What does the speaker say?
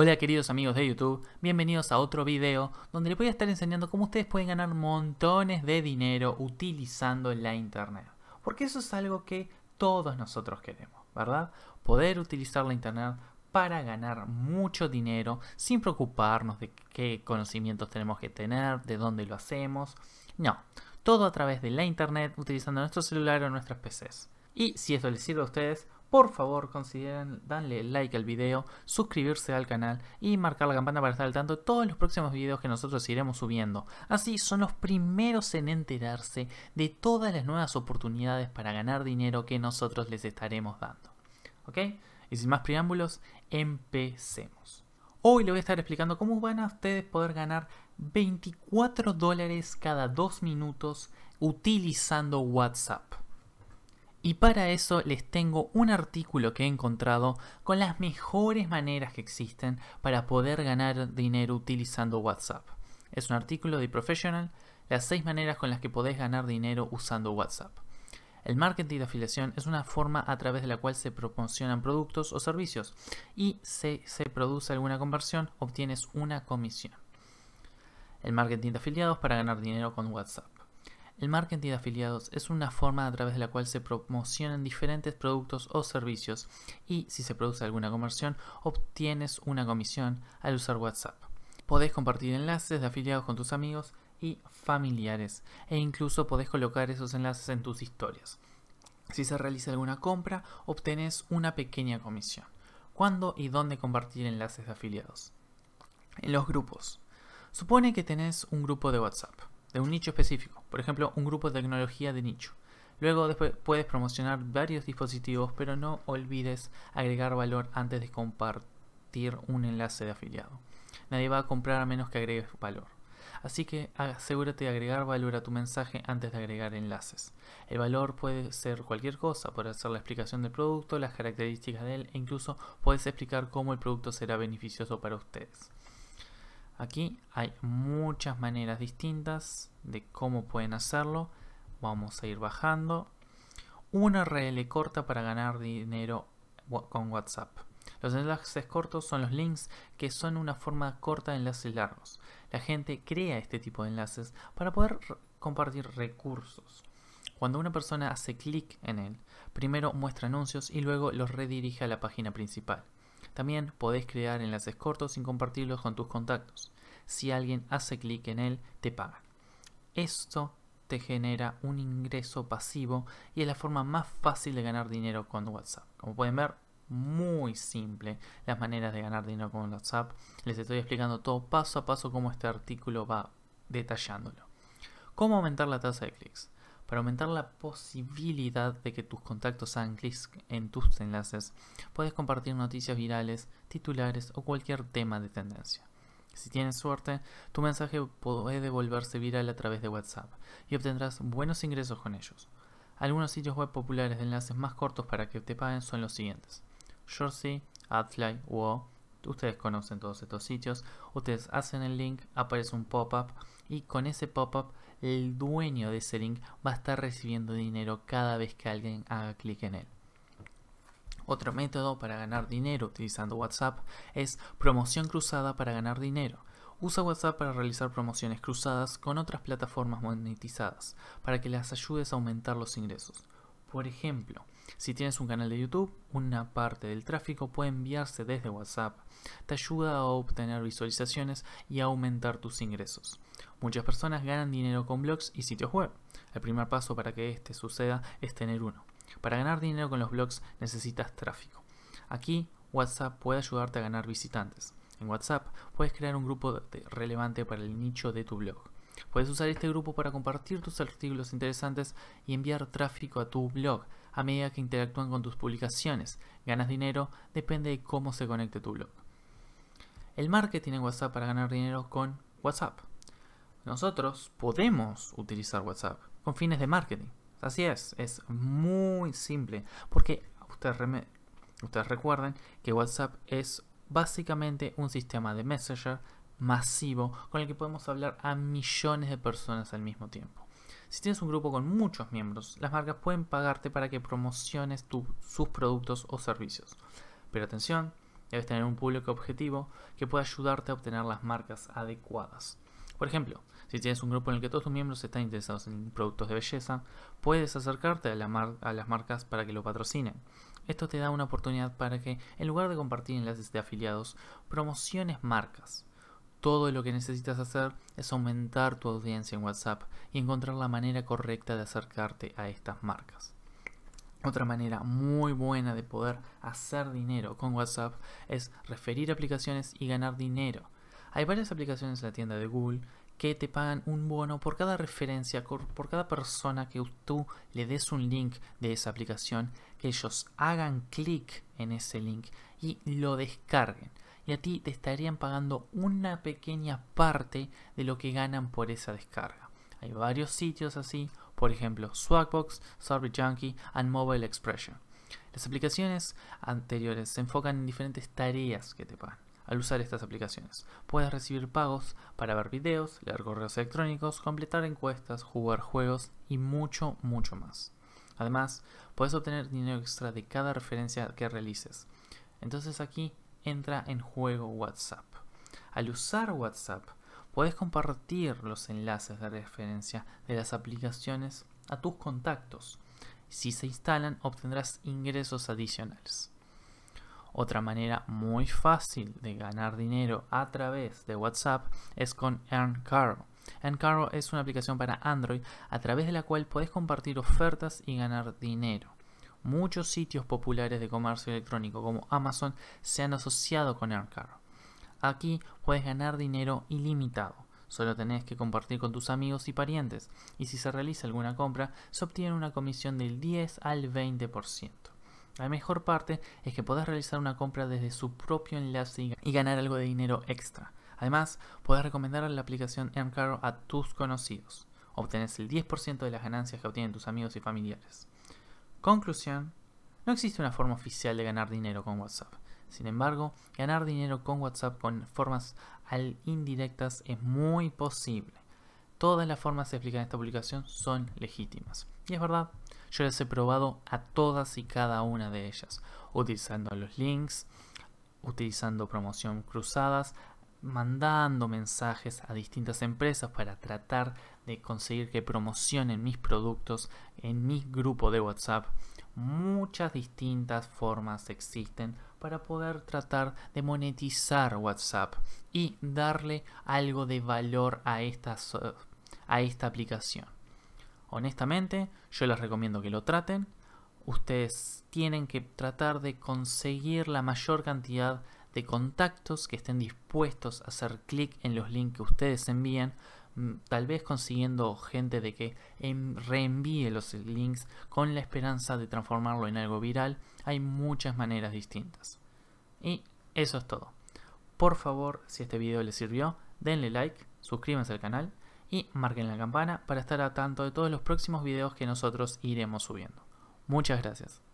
Hola queridos amigos de YouTube, bienvenidos a otro video donde les voy a estar enseñando cómo ustedes pueden ganar montones de dinero utilizando la internet. Porque eso es algo que todos nosotros queremos, ¿verdad? Poder utilizar la internet para ganar mucho dinero sin preocuparnos de qué conocimientos tenemos que tener, de dónde lo hacemos. No, todo a través de la internet utilizando nuestro celular o nuestras PCs. Y si eso les sirve a ustedes, por favor consideren darle like al video, suscribirse al canal y marcar la campana para estar al tanto de todos los próximos videos que nosotros iremos subiendo. Así son los primeros en enterarse de todas las nuevas oportunidades para ganar dinero que nosotros les estaremos dando. ¿Ok? Y sin más preámbulos, empecemos. Hoy les voy a estar explicando cómo van a ustedes poder ganar 24 dólares cada 2 minutos utilizando WhatsApp. Y para eso les tengo un artículo que he encontrado con las mejores maneras que existen para poder ganar dinero utilizando WhatsApp. Es un artículo de Professional, las seis maneras con las que podés ganar dinero usando WhatsApp. El marketing de afiliación es una forma a través de la cual se proporcionan productos o servicios y si se produce alguna conversión obtienes una comisión. El marketing de afiliados para ganar dinero con WhatsApp. El marketing de afiliados es una forma a través de la cual se promocionan diferentes productos o servicios y si se produce alguna conversión obtienes una comisión al usar WhatsApp. Podés compartir enlaces de afiliados con tus amigos y familiares e incluso podés colocar esos enlaces en tus historias. Si se realiza alguna compra, obtenés una pequeña comisión. ¿Cuándo y dónde compartir enlaces de afiliados? En los grupos. Supone que tenés un grupo de WhatsApp un nicho específico, por ejemplo, un grupo de tecnología de nicho. Luego después puedes promocionar varios dispositivos, pero no olvides agregar valor antes de compartir un enlace de afiliado. Nadie va a comprar a menos que agregues valor. Así que asegúrate de agregar valor a tu mensaje antes de agregar enlaces. El valor puede ser cualquier cosa, puede ser la explicación del producto, las características de él e incluso puedes explicar cómo el producto será beneficioso para ustedes. Aquí hay muchas maneras distintas de cómo pueden hacerlo. Vamos a ir bajando. Una RL corta para ganar dinero con WhatsApp. Los enlaces cortos son los links que son una forma corta de enlaces largos. La gente crea este tipo de enlaces para poder compartir recursos. Cuando una persona hace clic en él, primero muestra anuncios y luego los redirige a la página principal. También podés crear enlaces cortos sin compartirlos con tus contactos. Si alguien hace clic en él, te paga. Esto te genera un ingreso pasivo y es la forma más fácil de ganar dinero con WhatsApp. Como pueden ver, muy simple las maneras de ganar dinero con WhatsApp. Les estoy explicando todo paso a paso cómo este artículo va detallándolo. ¿Cómo aumentar la tasa de clics? Para aumentar la posibilidad de que tus contactos hagan clic en tus enlaces, puedes compartir noticias virales, titulares o cualquier tema de tendencia. Si tienes suerte, tu mensaje puede volverse viral a través de WhatsApp y obtendrás buenos ingresos con ellos. Algunos sitios web populares de enlaces más cortos para que te paguen son los siguientes. Jersey, Adfly, WoW, ustedes conocen todos estos sitios, ustedes hacen el link, aparece un pop-up y con ese pop-up el dueño de ese link va a estar recibiendo dinero cada vez que alguien haga clic en él. Otro método para ganar dinero utilizando WhatsApp es promoción cruzada para ganar dinero. Usa WhatsApp para realizar promociones cruzadas con otras plataformas monetizadas para que las ayudes a aumentar los ingresos. Por ejemplo, si tienes un canal de YouTube, una parte del tráfico puede enviarse desde WhatsApp. Te ayuda a obtener visualizaciones y aumentar tus ingresos. Muchas personas ganan dinero con blogs y sitios web. El primer paso para que este suceda es tener uno. Para ganar dinero con los blogs necesitas tráfico. Aquí WhatsApp puede ayudarte a ganar visitantes. En WhatsApp puedes crear un grupo relevante para el nicho de tu blog. Puedes usar este grupo para compartir tus artículos interesantes y enviar tráfico a tu blog a medida que interactúan con tus publicaciones. Ganas dinero, depende de cómo se conecte tu blog. El marketing en WhatsApp para ganar dinero con WhatsApp. Nosotros podemos utilizar WhatsApp con fines de marketing. Así es, es muy simple. Porque ustedes, ustedes recuerden que WhatsApp es básicamente un sistema de messenger masivo con el que podemos hablar a millones de personas al mismo tiempo. Si tienes un grupo con muchos miembros, las marcas pueden pagarte para que promociones sus productos o servicios. Pero atención, debes tener un público objetivo que pueda ayudarte a obtener las marcas adecuadas. Por ejemplo, si tienes un grupo en el que todos tus miembros están interesados en productos de belleza, puedes acercarte a las marcas para que lo patrocinen. Esto te da una oportunidad para que, en lugar de compartir enlaces de afiliados, promociones marcas. Todo lo que necesitas hacer es aumentar tu audiencia en WhatsApp y encontrar la manera correcta de acercarte a estas marcas. Otra manera muy buena de poder hacer dinero con WhatsApp es referir aplicaciones y ganar dinero. Hay varias aplicaciones en la tienda de Google que te pagan un bono por cada referencia, por cada persona que tú le des un link de esa aplicación, que ellos hagan clic en ese link y lo descarguen y a ti te estarían pagando una pequeña parte de lo que ganan por esa descarga. Hay varios sitios así, por ejemplo Swagbox, Survey Junkie y Mobile Expression. Las aplicaciones anteriores se enfocan en diferentes tareas que te pagan. Al usar estas aplicaciones, puedes recibir pagos para ver videos, leer correos electrónicos, completar encuestas, jugar juegos y mucho, mucho más. Además, puedes obtener dinero extra de cada referencia que realices. Entonces aquí entra en juego WhatsApp. Al usar WhatsApp, puedes compartir los enlaces de referencia de las aplicaciones a tus contactos. Si se instalan, obtendrás ingresos adicionales. Otra manera muy fácil de ganar dinero a través de WhatsApp es con EarnCaro. EarnCaro es una aplicación para Android a través de la cual puedes compartir ofertas y ganar dinero muchos sitios populares de comercio electrónico como Amazon se han asociado con Aircar. Aquí puedes ganar dinero ilimitado. Solo tenés que compartir con tus amigos y parientes, y si se realiza alguna compra, se obtiene una comisión del 10 al 20%. La mejor parte es que podés realizar una compra desde su propio enlace y ganar algo de dinero extra. Además, podés recomendar la aplicación Earncaro a tus conocidos. Obtenés el 10% de las ganancias que obtienen tus amigos y familiares. Conclusión. No existe una forma oficial de ganar dinero con WhatsApp. Sin embargo, ganar dinero con WhatsApp con formas indirectas es muy posible. Todas las formas explicadas en esta publicación son legítimas. Y es verdad, yo las he probado a todas y cada una de ellas, utilizando los links, utilizando promoción cruzadas, mandando mensajes a distintas empresas para tratar de conseguir que promocionen mis productos en mi grupo de WhatsApp. Muchas distintas formas existen para poder tratar de monetizar WhatsApp y darle algo de valor a esta, a esta aplicación. Honestamente, yo les recomiendo que lo traten. Ustedes tienen que tratar de conseguir la mayor cantidad de contactos que estén dispuestos a hacer clic en los links que ustedes envían, mm, tal vez consiguiendo gente de que em, reenvíe los links con la esperanza de transformarlo en algo viral. Hay muchas maneras distintas. Y eso es todo. Por favor, si este video les sirvió, denle like, suscríbanse al canal y marquen la campana para estar a tanto de todos los próximos videos que nosotros iremos subiendo. Muchas gracias.